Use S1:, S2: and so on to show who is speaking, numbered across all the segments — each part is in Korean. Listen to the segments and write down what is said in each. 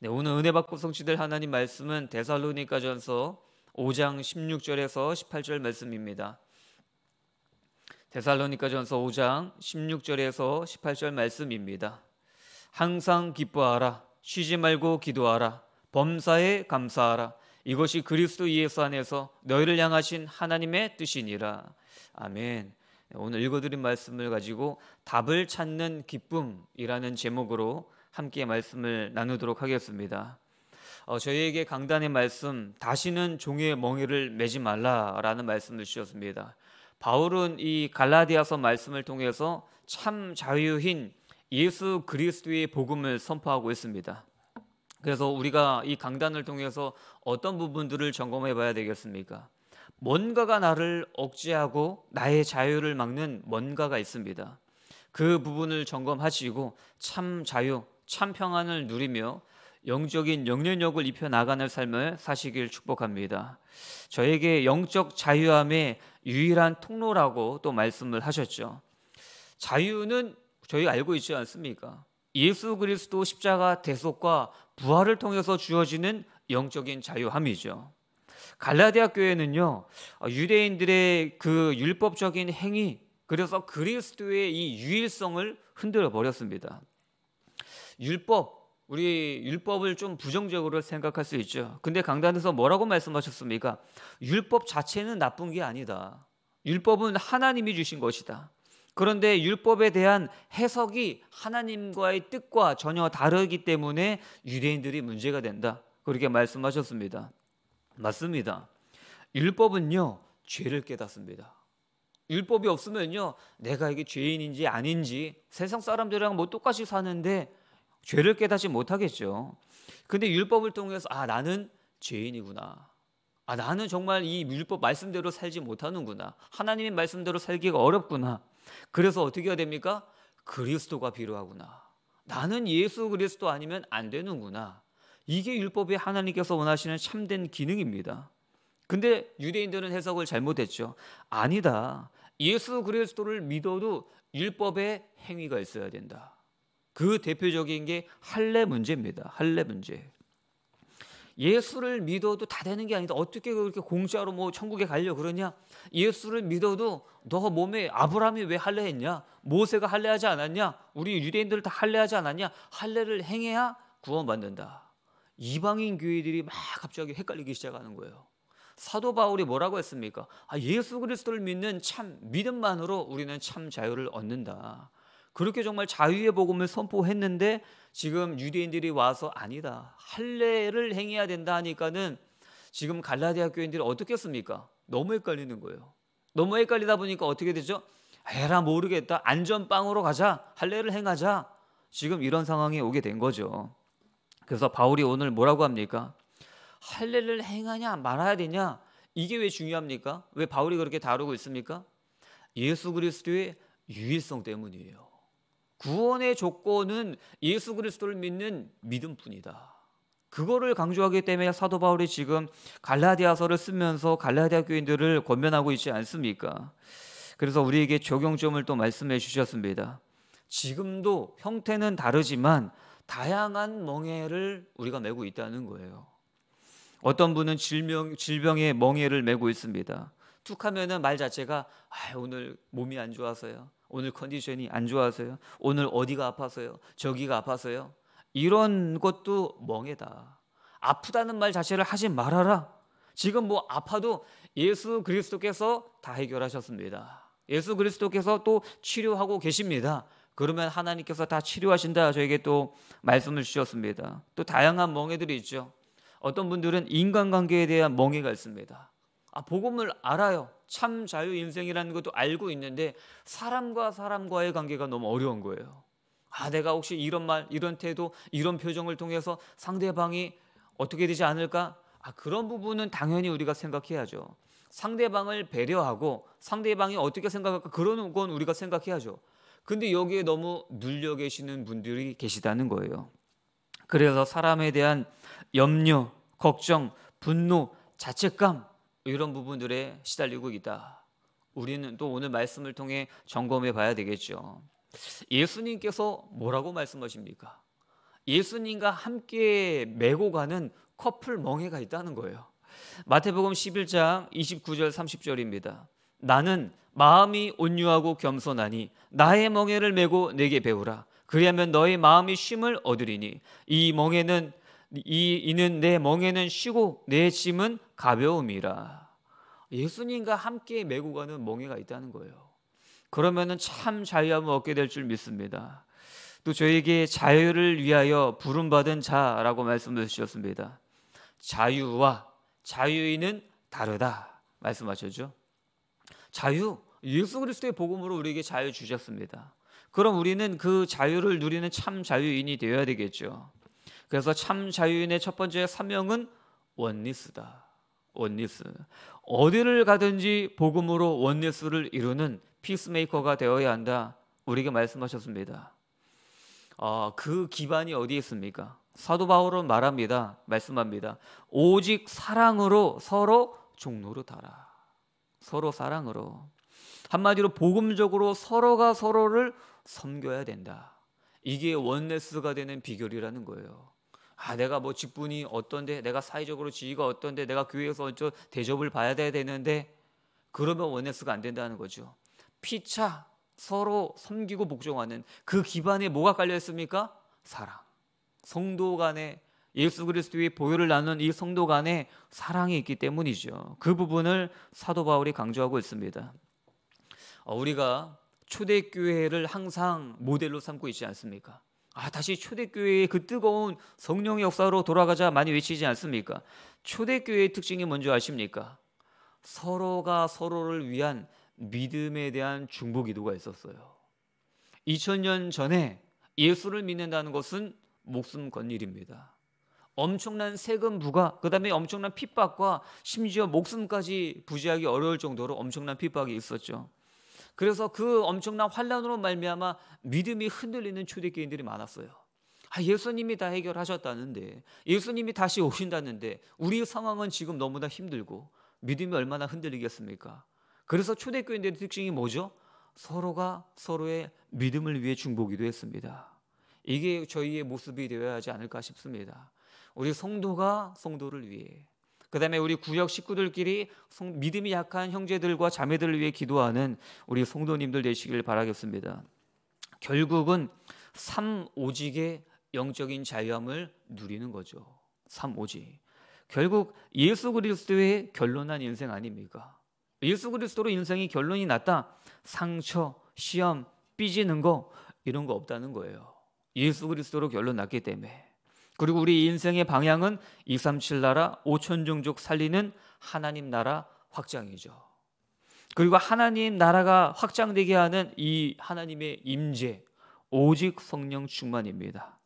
S1: 네, 오늘 은혜 받고 성취될 하나님 말씀은 데살로니가전서 5장 16절에서 18절 말씀입니다. 데살로니가전서 5장 16절에서 18절 말씀입니다. 항상 기뻐하라 쉬지 말고 기도하라 범사에 감사하라 이것이 그리스도 예수 안에서 너희를 향하신 하나님의 뜻이니라. 아멘. 네, 오늘 읽어드린 말씀을 가지고 답을 찾는 기쁨이라는 제목으로 함께 말씀을 나누도록 하겠습니다. 어, 저희에게 강단의 말씀 다시는 종의 멍에를 매지 말라라는 말씀을 주셨습니다. 바울은 이 갈라디아서 말씀을 통해서 참 자유인 예수 그리스도의 복음을 선포하고 있습니다. 그래서 우리가 이 강단을 통해서 어떤 부분들을 점검해 봐야 되겠습니까? 뭔가가 나를 억제하고 나의 자유를 막는 뭔가가 있습니다. 그 부분을 점검하시고 참 자유, 참 평안을 누리며 영적인 영련력을 입혀 나가는 삶을 사시길 축복합니다. 저에게 영적 자유함의 유일한 통로라고 또 말씀을 하셨죠. 자유는 저희 알고 있지 않습니까? 예수 그리스도 십자가 대속과 부활을 통해서 주어지는 영적인 자유함이죠. 갈라디아 교회는요 유대인들의 그 율법적인 행위 그래서 그리스도의 이 유일성을 흔들어 버렸습니다. 율법 우리 율법을 좀 부정적으로 생각할 수 있죠. 근데 강단에서 뭐라고 말씀하셨습니까? 율법 자체는 나쁜 게 아니다. 율법은 하나님이 주신 것이다. 그런데 율법에 대한 해석이 하나님과의 뜻과 전혀 다르기 때문에 유대인들이 문제가 된다. 그렇게 말씀하셨습니다. 맞습니다. 율법은요, 죄를 깨닫습니다. 율법이 없으면요, 내가 이게 죄인인지 아닌지 세상 사람들이랑 뭐 똑같이 사는데 죄를 깨닫지 못하겠죠. 근데 율법을 통해서 아 나는 죄인이구나. 아 나는 정말 이 율법 말씀대로 살지 못하는구나. 하나님의 말씀대로 살기가 어렵구나. 그래서 어떻게 해야 됩니까? 그리스도가 필요하구나. 나는 예수 그리스도 아니면 안 되는구나. 이게 율법이 하나님께서 원하시는 참된 기능입니다. 근데 유대인들은 해석을 잘못했죠. 아니다. 예수 그리스도를 믿어도 율법의 행위가 있어야 된다. 그 대표적인 게 할례 문제입니다. 할례 문제. 예수를 믿어도 다 되는 게 아니다. 어떻게 그렇게 공짜로 뭐 천국에 가려 그러냐? 예수를 믿어도 너 몸에 아브라함이 왜 할례했냐? 모세가 할례하지 않았냐? 우리 유대인들 다 할례하지 않았냐? 할례를 행해야 구원받는다. 이방인 교회들이 막 갑자기 헷갈리기 시작하는 거예요. 사도 바울이 뭐라고 했습니까? 아, 예수 그리스도를 믿는 참 믿음만으로 우리는 참 자유를 얻는다. 그렇게 정말 자유의 복음을 선포했는데 지금 유대인들이 와서 아니다. 할례를 행해야 된다 하니까는 지금 갈라디아 교인들이 어떻겠습니까? 너무 헷갈리는 거예요. 너무 헷갈리다 보니까 어떻게 되죠? 에라 모르겠다. 안전빵으로 가자. 할례를 행하자. 지금 이런 상황이 오게 된 거죠. 그래서 바울이 오늘 뭐라고 합니까? 할례를 행하냐 말아야 되냐? 이게 왜 중요합니까? 왜 바울이 그렇게 다루고 있습니까? 예수 그리스도의 유일성 때문이에요. 구원의 조건은 예수 그리스도를 믿는 믿음뿐이다. 그거를 강조하기 때문에 사도 바울이 지금 갈라디아서를 쓰면서 갈라디아 교인들을 권면하고 있지 않습니까? 그래서 우리에게 적용점을 또 말씀해 주셨습니다. 지금도 형태는 다르지만 다양한 멍해를 우리가 메고 있다는 거예요. 어떤 분은 질병, 질병의 멍해를 메고 있습니다. 툭 하면은 말 자체가 아, 오늘 몸이 안 좋아서요. 오늘 컨디션이 안 좋아서요. 오늘 어디가 아파서요. 저기가 아파서요. 이런 것도 멍해다. 아프다는 말 자체를 하지 말아라. 지금 뭐 아파도 예수 그리스도께서 다 해결하셨습니다. 예수 그리스도께서 또 치료하고 계십니다. 그러면 하나님께서 다 치료하신다 저에게 또 말씀을 주셨습니다. 또 다양한 멍해들이 있죠. 어떤 분들은 인간관계에 대한 멍해가 있습니다. 아, 복음을 알아요. 참 자유 인생이라는 것도 알고 있는데 사람과 사람과의 관계가 너무 어려운 거예요. 아, 내가 혹시 이런 말, 이런 태도, 이런 표정을 통해서 상대방이 어떻게 되지 않을까? 아, 그런 부분은 당연히 우리가 생각해야죠. 상대방을 배려하고 상대방이 어떻게 생각할까 그런 건 우리가 생각해야죠. 근데 여기에 너무 눌려 계시는 분들이 계시다는 거예요. 그래서 사람에 대한 염려, 걱정, 분노, 자책감 이런 부분들에 시달리고 있다. 우리는 또 오늘 말씀을 통해 점검해 봐야 되겠죠. 예수님께서 뭐라고 말씀하십니까? 예수님과 함께 메고 가는 커플 멍해가 있다는 거예요. 마태복음 11장 29절 30절입니다. 나는 마음이 온유하고 겸손하니 나의 멍에를 메고 내게 배우라. 그리하면 너의 마음이 쉼을 얻으리니 이 멍에는 이 이는 내 멍에는 쉬고 내 짐은 가벼움이라. 예수님과 함께 메고 가는 멍에가 있다는 거예요. 그러면은 참 자유함을 얻게 될 줄 믿습니다. 또 저에게 자유를 위하여 부름 받은 자라고 말씀을 주셨습니다. 자유와 자유인은 다르다 말씀하셨죠. 자유 예수 그리스도의 복음으로 우리에게 자유 주셨습니다. 그럼 우리는 그 자유를 누리는 참 자유인이 되어야 되겠죠. 그래서 참 자유인의 첫 번째 사명은 원리스다. 원리스. 어디를 가든지 복음으로 원리스를 이루는 피스메이커가 되어야 한다. 우리에게 말씀하셨습니다. 어, 그 기반이 어디에 있습니까? 사도 바울은 말합니다. 말씀합니다. 오직 사랑으로 서로 종로릇하라 서로 사랑으로. 한마디로 복음적으로 서로가 서로를 섬겨야 된다. 이게 원네스가 되는 비결이라는 거예요. 아, 내가 뭐 직분이 어떤데, 내가 사회적으로 지위가 어떤데, 내가 교회에서 어쩌 대접을 받아야 되는데, 그러면 원네스가 안 된다는 거죠. 피차 서로 섬기고 복종하는 그 기반에 뭐가 깔려 있습니까? 사랑. 성도 간에 예수 그리스도의 보혈을 나눈 이 성도 간에 사랑이 있기 때문이죠. 그 부분을 사도 바울이 강조하고 있습니다. 어, 우리가 초대교회를 항상 모델로 삼고 있지 않습니까? 아, 다시 초대교회의 그 뜨거운 성령의 역사로 돌아가자 많이 외치지 않습니까? 초대교회의 특징이 뭔지 아십니까? 서로가 서로를 위한 믿음에 대한 중보 기도가 있었어요. 2000년 전에 예수를 믿는다는 것은 목숨 건 일입니다. 엄청난 세금 부과, 그 다음에 엄청난 핍박과 심지어 목숨까지 부지하기 어려울 정도로 엄청난 핍박이 있었죠. 그래서 그 엄청난 환란으로 말미암아 믿음이 흔들리는 초대교인들이 많았어요. 아, 예수님이 다 해결하셨다는데, 예수님이 다시 오신다는데, 우리 상황은 지금 너무나 힘들고 믿음이 얼마나 흔들리겠습니까? 그래서 초대교인들의 특징이 뭐죠? 서로가 서로의 믿음을 위해 중보기도 했습니다. 이게 저희의 모습이 되어야 하지 않을까 싶습니다. 우리 성도가 성도를 위해 그다음에 우리 구역 식구들끼리 믿음이 약한 형제들과 자매들을 위해 기도하는 우리 성도님들 되시길 바라겠습니다. 결국은 삼오직의 영적인 자유함을 누리는 거죠. 삼오직. 결국 예수 그리스도의 결론난 인생 아닙니까? 예수 그리스도로 인생이 결론이 났다. 상처, 시험, 삐지는 거 이런 거 없다는 거예요. 예수 그리스도로 결론 났기 때문에. 그리고 우리 인생의 방향은 237 나라 5천 종족 살리는 하나님 나라 확장이죠. 그리고 하나님 나라가 확장되게 하는 이 하나님의 임재 오직 성령 충만입니다.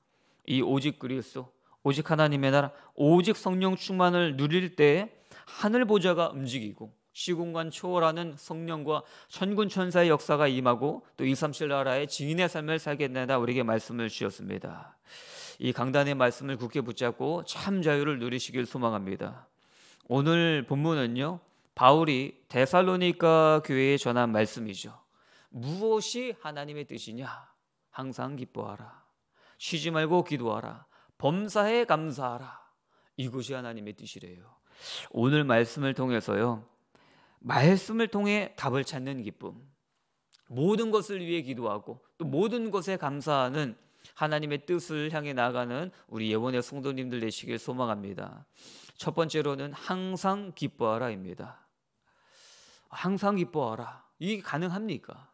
S1: 이 오직 그리스도 오직 하나님의 나라 오직 성령 충만을 누릴 때 하늘 보좌가 움직이고 시공간 초월하는 성령과 천군 천사의 역사가 임하고 또237 나라의 증인의 삶을 살겠나다 우리에게 말씀을 주셨습니다. 이 강단의 말씀을 굳게 붙잡고 참 자유를 누리시길 소망합니다. 오늘 본문은요. 바울이 데살로니가 교회에 전한 말씀이죠. 무엇이 하나님의 뜻이냐? 항상 기뻐하라. 쉬지 말고 기도하라. 범사에 감사하라. 이것이 하나님의 뜻이래요. 오늘 말씀을 통해서요. 말씀을 통해 답을 찾는 기쁨. 모든 것을 위해 기도하고 또 모든 것에 감사하는 하나님의 뜻을 향해 나가는 우리 예원의 성도님들 되시길 소망합니다. 첫 번째로는 항상 기뻐하라입니다. 항상 기뻐하라. 이게 가능합니까?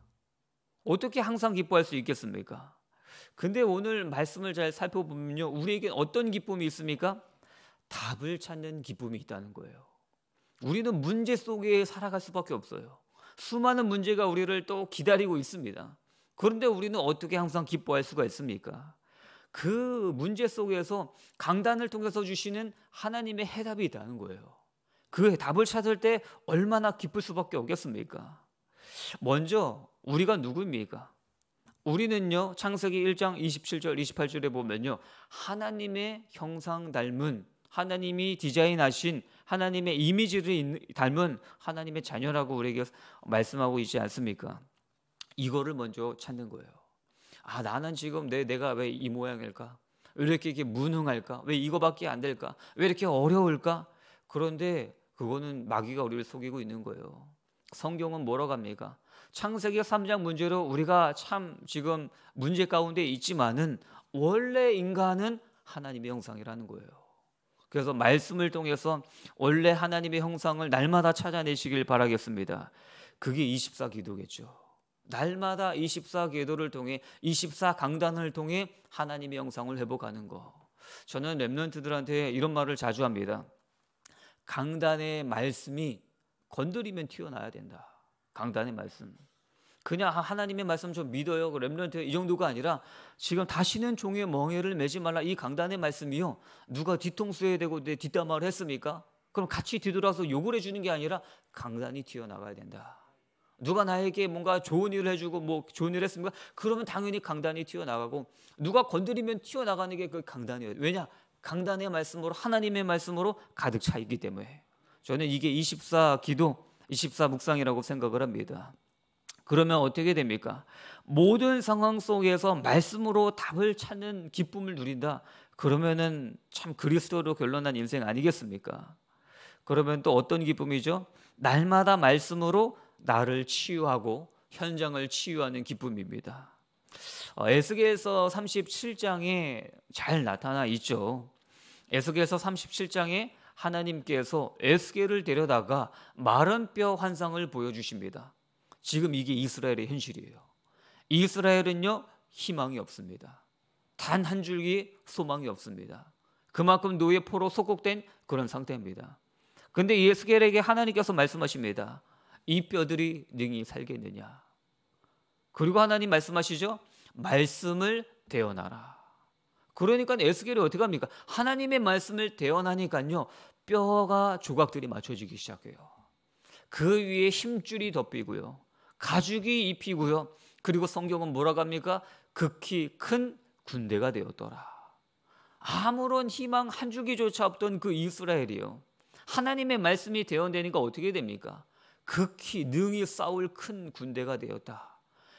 S1: 어떻게 항상 기뻐할 수 있겠습니까? 근데 오늘 말씀을 잘 살펴보면요. 우리에게 어떤 기쁨이 있습니까? 답을 찾는 기쁨이 있다는 거예요. 우리는 문제 속에 살아갈 수밖에 없어요. 수많은 문제가 우리를 또 기다리고 있습니다. 그런데 우리는 어떻게 항상 기뻐할 수가 있습니까? 그 문제 속에서 강단을 통해서 주시는 하나님의 해답이 있다는 거예요. 그 답을 찾을 때 얼마나 기쁠 수밖에 없겠습니까? 먼저 우리가 누구입니까? 우리는요 창세기 1장 27절 28절에 보면요 하나님의 형상 닮은 하나님이 디자인하신 하나님의 이미지를 닮은 하나님의 자녀라고 우리에게 말씀하고 있지 않습니까? 이거를 먼저 찾는 거예요. 아, 나는 지금 내, 내가 왜 이 모양일까? 왜 이렇게 이게 무능할까? 왜 이거밖에 안 될까? 왜 이렇게 어려울까? 그런데 그거는 마귀가 우리를 속이고 있는 거예요. 성경은 뭐라고 합니까? 창세기 3장 문제로 우리가 참 지금 문제 가운데 있지만은 원래 인간은 하나님의 형상이라는 거예요. 그래서 말씀을 통해서 원래 하나님의 형상을 날마다 찾아내시길 바라겠습니다. 그게 24 기도겠죠. 날마다 24계도를 통해 24강단을 통해 하나님의 영상을 회복하는 거. 저는 랩런트들한테 이런 말을 자주 합니다. 강단의 말씀이 건드리면 튀어나야 된다. 강단의 말씀. 그냥 하나님의 말씀 좀 믿어요. 그 렘런트 이 정도가 아니라 지금 다시는 종의 멍에를 매지 말라. 이 강단의 말씀이요. 누가 뒤통수에 대고 내 뒷담화를 했습니까? 그럼 같이 뒤돌아서 욕을 해주는 게 아니라 강단이 튀어나가야 된다. 누가 나에게 뭔가 좋은 일을 해주고 뭐 좋은 일을 했습니까? 그러면 당연히 강단이 튀어나가고 누가 건드리면 튀어나가는 게 그 강단이에요. 왜냐? 강단의 말씀으로 하나님의 말씀으로 가득 차 있기 때문에 저는 이게 24 기도, 24 묵상이라고 생각을 합니다. 그러면 어떻게 됩니까? 모든 상황 속에서 말씀으로 답을 찾는 기쁨을 누린다. 그러면은 참 그리스도로 결론난 인생 아니겠습니까? 그러면 또 어떤 기쁨이죠? 날마다 말씀으로 나를 치유하고 현장을 치유하는 기쁨입니다. 어, 에스겔서 37장에 잘 나타나 있죠. 에스겔서 37장에 하나님께서 에스겔을 데려다가 마른 뼈 환상을 보여주십니다. 지금 이게 이스라엘의 현실이에요. 이스라엘은요 희망이 없습니다. 단 한 줄기 소망이 없습니다. 그만큼 노예 포로 소곡된 그런 상태입니다. 근데 예스겔에게 하나님께서 말씀하십니다. 이 뼈들이 능히 살겠느냐? 그리고 하나님 말씀하시죠. 말씀을 대어나라. 그러니까 에스겔이 어떻게 합니까? 하나님의 말씀을 대어나니까요. 뼈가 조각들이 맞춰지기 시작해요. 그 위에 힘줄이 덮이고요. 가죽이 입히고요. 그리고 성경은 뭐라고 합니까? 극히 큰 군대가 되었더라. 아무런 희망 한 줄기조차 없던 그 이스라엘이요. 하나님의 말씀이 대언되니까 어떻게 됩니까? 극히 능히 싸울 큰 군대가 되었다.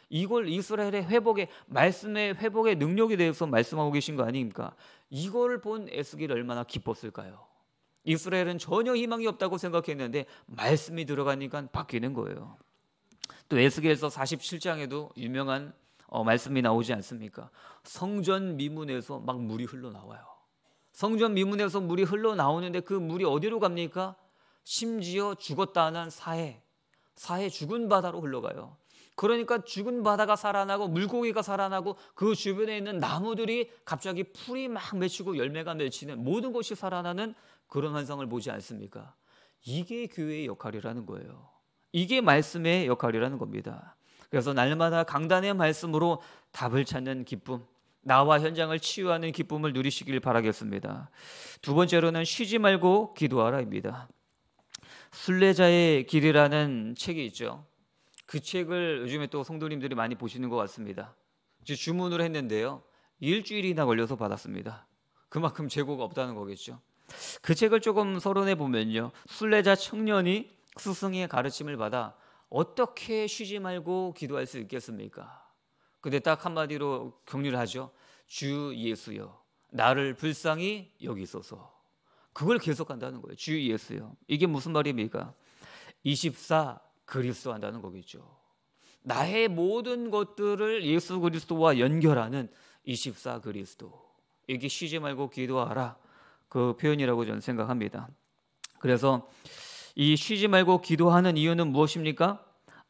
S1: 이걸 이스라엘의 회복의 말씀의 회복의 능력에 대해서 말씀하고 계신 거 아닙니까? 이걸 본에스겔 얼마나 기뻤을까요? 이스라엘은 전혀 희망이 없다고 생각했는데 말씀이 들어가니까 바뀌는 거예요. 또 에스겔서 47장에도 유명한 어, 말씀이 나오지 않습니까? 성전 미문에서 막 물이 흘러나와요. 성전 미문에서 물이 흘러나오는데 그 물이 어디로 갑니까? 심지어 죽었다는 사해, 사해 죽은 바다로 흘러가요. 그러니까 죽은 바다가 살아나고 물고기가 살아나고 그 주변에 있는 나무들이 갑자기 풀이 막 맺히고 열매가 맺히는 모든 것이 살아나는 그런 환상을 보지 않습니까? 이게 교회의 역할이라는 거예요. 이게 말씀의 역할이라는 겁니다. 그래서 날마다 강단의 말씀으로 답을 찾는 기쁨, 나와 현장을 치유하는 기쁨을 누리시길 바라겠습니다. 두 번째로는 쉬지 말고 기도하라입니다. 순례자의 길이라는 책이 있죠. 그 책을 요즘에 또 성도님들이 많이 보시는 것 같습니다. 주문을 했는데요. 일주일이나 걸려서 받았습니다. 그만큼 재고가 없다는 거겠죠. 그 책을 조금 서론해 보면요. 순례자 청년이 스승의 가르침을 받아 어떻게 쉬지 말고 기도할 수 있겠습니까? 근데 딱 한마디로 격려를 하죠. 주 예수여, 나를 불쌍히 여기소서. 그걸 계속한다는 거예요. 주 예수요. 이게 무슨 말입니까? 24 그리스도 한다는 거겠죠. 나의 모든 것들을 예수 그리스도와 연결하는 24 그리스도. 이게 쉬지 말고 기도하라. 그 표현이라고 저는 생각합니다. 그래서 이 쉬지 말고 기도하는 이유는 무엇입니까?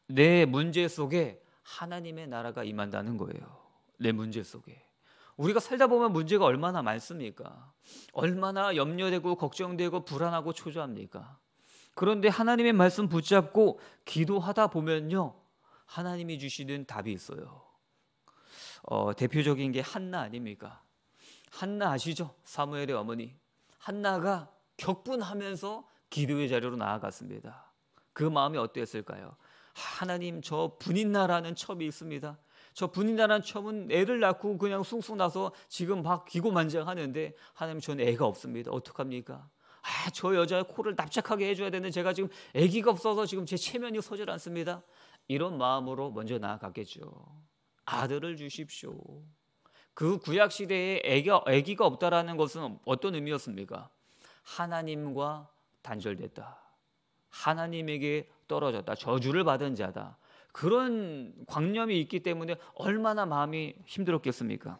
S1: 내 문제 속에 하나님의 나라가 임한다는 거예요. 내 문제 속에. 우리가 살다 보면 문제가 얼마나 많습니까? 얼마나 염려되고 걱정되고 불안하고 초조합니까? 그런데 하나님의 말씀 붙잡고 기도하다 보면요. 하나님이 주시는 답이 있어요. 어, 대표적인 게 한나 아닙니까? 한나 아시죠? 사무엘의 어머니. 한나가 격분하면서 기도의 자리로 나아갔습니다. 그 마음이 어땠을까요? 하나님 저 분인 나라는 첩이 있습니다. 저분인다는 처음은 애를 낳고 그냥 숭숭 나서 지금 막 기고만장하는데 하나님 저는 애가 없습니다. 어떡합니까? 아, 저 여자의 코를 납작하게 해줘야 되는 제가 지금 애기가 없어서 지금 제 체면이 서질 않습니다. 이런 마음으로 먼저 나아가겠죠. 아들을 주십시오. 그 구약 시대에 애가, 애기가 없다라는 것은 어떤 의미였습니까? 하나님과 단절됐다. 하나님에게 떨어졌다. 저주를 받은 자다. 그런 광념이 있기 때문에 얼마나 마음이 힘들었겠습니까?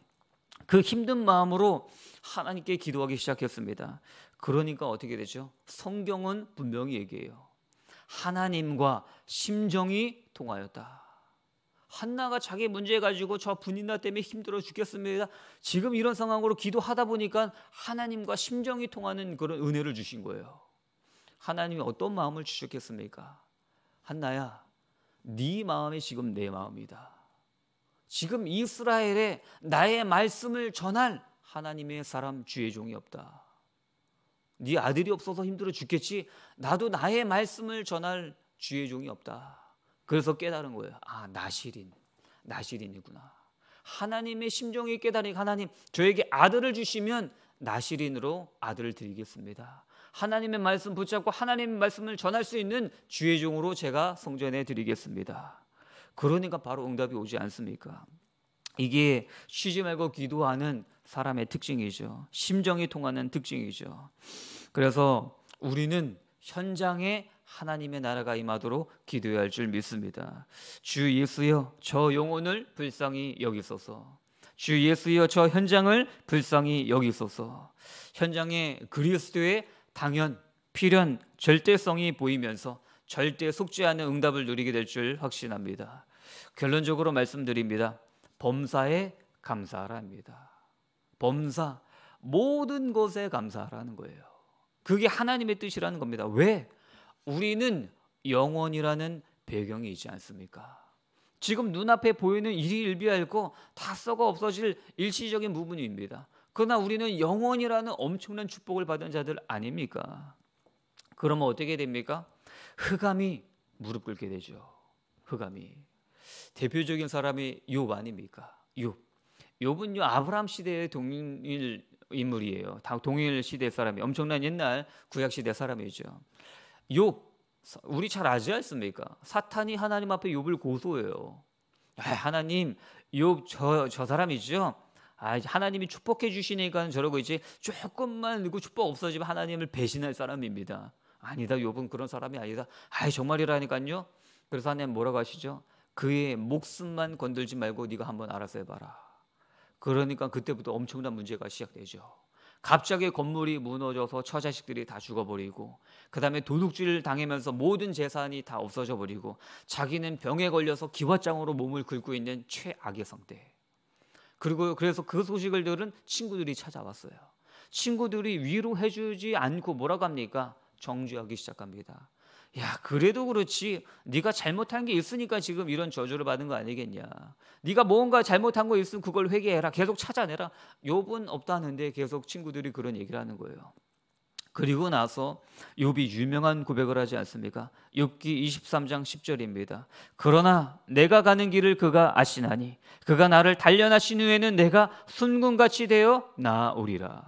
S1: 그 힘든 마음으로 하나님께 기도하기 시작했습니다. 그러니까 어떻게 되죠? 성경은 분명히 얘기해요. 하나님과 심정이 통하였다. 한나가 자기 문제 가지고 저 분인나 때문에 힘들어 죽겠습니다. 지금 이런 상황으로 기도하다 보니까 하나님과 심정이 통하는 그런 은혜를 주신 거예요. 하나님이 어떤 마음을 주셨겠습니까? 한나야, 네 마음이 지금 내 마음이다. 지금 이스라엘에 나의 말씀을 전할 하나님의 사람 주의 종이 없다. 네 아들이 없어서 힘들어 죽겠지. 나도 나의 말씀을 전할 주의 종이 없다. 그래서 깨달은 거예요. 아, 나시린. 나시린이구나. 하나님의 심정이 깨달으니 하나님 저에게 아들을 주시면 나시린으로 아들을 드리겠습니다. 하나님의 말씀 붙잡고 하나님의 말씀을 전할 수 있는 주의 종으로 제가 성전해 드리겠습니다. 그러니까 바로 응답이 오지 않습니까? 이게 쉬지 말고 기도하는 사람의 특징이죠. 심정이 통하는 특징이죠. 그래서 우리는 현장에 하나님의 나라가 임하도록 기도해야 할줄 믿습니다. 주 예수여, 저 영혼을 불쌍히 여기소서. 주 예수여, 저 현장을 불쌍히 여기소서. 현장에 그리스도의 당연, 필연, 절대성이 보이면서 절대 속지 않는 응답을 누리게 될 줄 확신합니다. 결론적으로 말씀드립니다. 범사에 감사하랍니다. 범사 모든 것에 감사하라는 거예요. 그게 하나님의 뜻이라는 겁니다. 왜? 우리는 영원이라는 배경이 있지 않습니까? 지금 눈앞에 보이는 일이 일비할 거다 썩어 없어질 일시적인 부분입니다. 그러나 우리는 영원이라는 엄청난 축복을 받은 자들 아닙니까? 그러면 어떻게 됩니까? 흑암이 무릎 꿇게 되죠. 흑암이. 대표적인 사람이 욥 아닙니까? 욥. 욥은 요 아브람 시대의 동일 인물이에요. 동일 시대 사람이 엄청난 옛날 구약 시대 사람이죠. 욥 우리 잘 아지 않습니까? 사탄이 하나님 앞에 욥을 고소해요. 아, 하나님 욥 저 저 사람이죠. 아, 하나님이 축복해 주시니까 저러고 있지. 조금만 누구 축복 없어지면 하나님을 배신할 사람입니다. 아니다. 요분 그런 사람이 아니다. 아이 정말이라니까요. 그래서 하나님 뭐라고 하시죠? 그의 목숨만 건들지 말고 네가 한번 알아서 해봐라. 그러니까 그때부터 엄청난 문제가 시작되죠. 갑자기 건물이 무너져서 처자식들이 다 죽어버리고 그 다음에 도둑질 을 당하면서 모든 재산이 다 없어져 버리고 자기는 병에 걸려서 기와장으로 몸을 긁고 있는 최악의 상태 그리고 그래서 그 소식을 들은 친구들이 찾아왔어요. 친구들이 위로해 주지 않고 뭐라고 합니까? 정죄하기 시작합니다. 야, 그래도 그렇지. 네가 잘못한 게 있으니까 지금 이런 저주를 받은 거 아니겠냐. 네가 뭔가 잘못한 거 있으면 그걸 회개해라. 계속 찾아내라. 욕은 없다는데 계속 친구들이 그런 얘기를 하는 거예요. 그리고 나서 욥이 유명한 고백을 하지 않습니까? 욥기 23장 10절입니다. 그러나 내가 가는 길을 그가 아시나니 그가 나를 단련하신 후에는 내가 순금같이 되어 나오리라.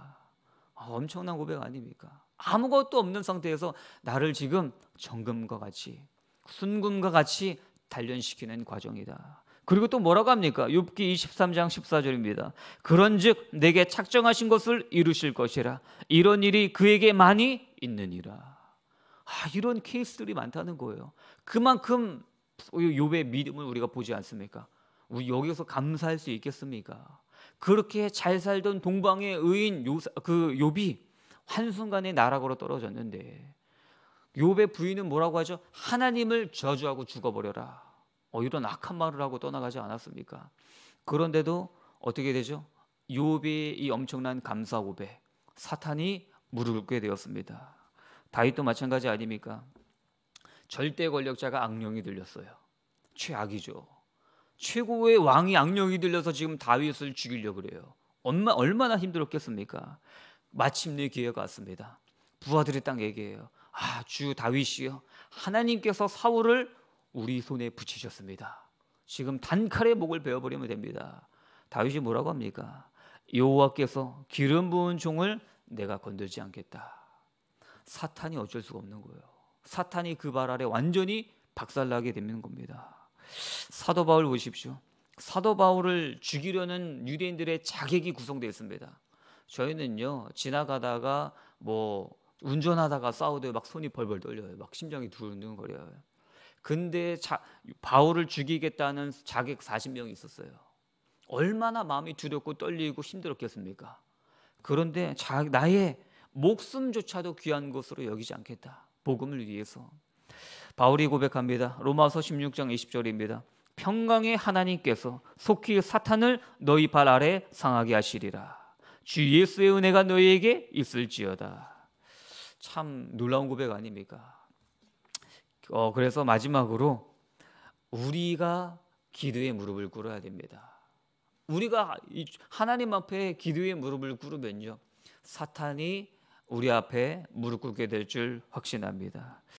S1: 아, 엄청난 고백 아닙니까? 아무것도 없는 상태에서 나를 지금 정금과 같이 순금과 같이 단련시키는 과정이다. 그리고 또 뭐라고 합니까? 욥기 23장 14절입니다. 그런즉 내게 착정하신 것을 이루실 것이라. 이런 일이 그에게 많이 있느니라. 아, 이런 케이스들이 많다는 거예요. 그만큼 욥의 믿음을 우리가 보지 않습니까? 우리 여기서 감사할 수 있겠습니까? 그렇게 잘 살던 동방의 의인 요사, 그 욥이 한순간에 나락으로 떨어졌는데 욥의 부인은 뭐라고 하죠? 하나님을 저주하고 죽어버려라. 어, 이런 악한 말을 하고 떠나가지 않았습니까? 그런데도 어떻게 되죠? 요비 이 엄청난 감사 고백 사탄이 무릎 꿇게 되었습니다. 다윗도 마찬가지 아닙니까? 절대 권력자가 악령이 들렸어요. 최악이죠. 최고의 왕이 악령이 들려서 지금 다윗을 죽이려 그래요. 얼마, 얼마나 힘들었겠습니까? 마침내 기회가 왔습니다. 부하들이 딱 얘기해요. 아, 주 다윗이요. 하나님께서 사울을 우리 손에 붙이셨습니다. 지금 단칼에 목을 베어버리면 됩니다. 다윗이 뭐라고 합니까? 여호와께서 기름 부은 종을 내가 건들지 않겠다. 사탄이 어쩔 수가 없는 거예요. 사탄이 그 발 아래 완전히 박살나게 되는 겁니다. 사도 바울 보십시오. 사도 바울을 죽이려는 유대인들의 자객이 구성되어 있습니다. 저희는요 지나가다가 뭐 운전하다가 싸우되 막 손이 벌벌 떨려요. 막 심장이 두근두근거려요. 근데 자, 바울을 죽이겠다는 자객 40명이 있었어요. 얼마나 마음이 두렵고 떨리고 힘들었겠습니까? 그런데 자, 나의 목숨조차도 귀한 것으로 여기지 않겠다. 복음을 위해서. 바울이 고백합니다. 로마서 16장 20절입니다. 평강의 하나님께서 속히 사탄을 너희 발 아래 상하게 하시리라. 주 예수의 은혜가 너희에게 있을지어다. 참 놀라운 고백 아닙니까? 어, 그래서 마지막으로 우리가 기도에 무릎을 꿇어야 됩니다. 우리가 하나님 앞에 기도에 무릎을 꿇으면요. 사탄이 우리 앞에 무릎 꿇게 될 줄 확신합니다.